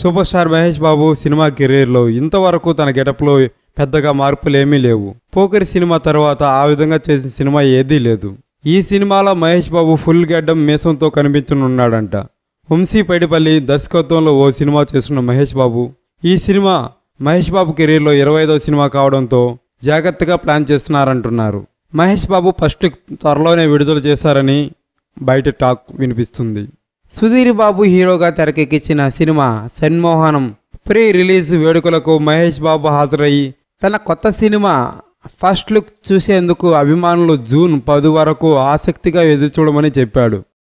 super star Mahesh Babu cinema కెరీర్లో ఇంతవరకు తన గెటప్లో పెద్దగా మార్పులేమీ లేవు పోకరి సినిమా తర్వాత ఆ విధంగా చేసిన సినిమా ఏదీ లేదు ఈ సినిమాలో మహేష్ బాబు ఫుల్ గడ్డం మీసంతో కనిపించనున్నాడంట వంశీ పైడిపల్లి దర్శకత్వంలో ఓ సినిమా చేస్తున్న మహేష్ బాబు ఈ సినిమా మహేష్ బాబు కెరీర్లో ఇరవై ఐదో సినిమా కావడంతో జాగ్రత్తగా ప్లాన్ చేస్తున్నారంటున్నారు మహేష్ బాబు ఫస్ట్ త్వరలోనే విడుదల చేశారని బయట టాక్ వినిపిస్తుంది సుధీర్ బాబు హీరోగా తెరకెక్కించిన సినిమా సన్మోహనం ప్రీ రిలీజ్ వేడుకలకు మహేష్ బాబు హాజరయ్యి తన కొత్త సినిమా ఫస్ట్ లుక్ చూసేందుకు అభిమానులు జూన్ పది వరకు ఆసక్తిగా ఎదురుచూడమని చెప్పాడు